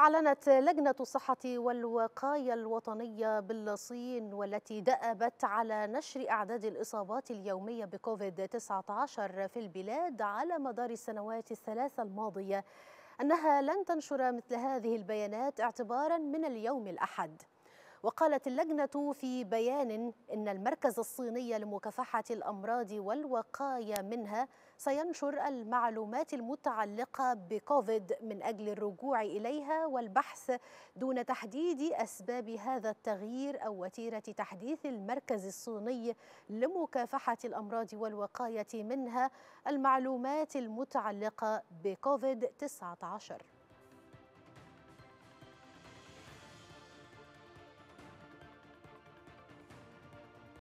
أعلنت لجنة الصحة والوقاية الوطنية بالصين والتي دأبت على نشر أعداد الإصابات اليومية بكوفيد-19 في البلاد على مدار السنوات الثلاثة الماضية أنها لن تنشر مثل هذه البيانات اعتبارا من اليوم الأحد وقالت اللجنة في بيان إن المركز الصيني لمكافحة الأمراض والوقاية منها سينشر المعلومات المتعلقة بكوفيد من أجل الرجوع إليها والبحث دون تحديد أسباب هذا التغيير أو وتيرة تحديث المركز الصيني لمكافحة الأمراض والوقاية منها المعلومات المتعلقة بكوفيد 19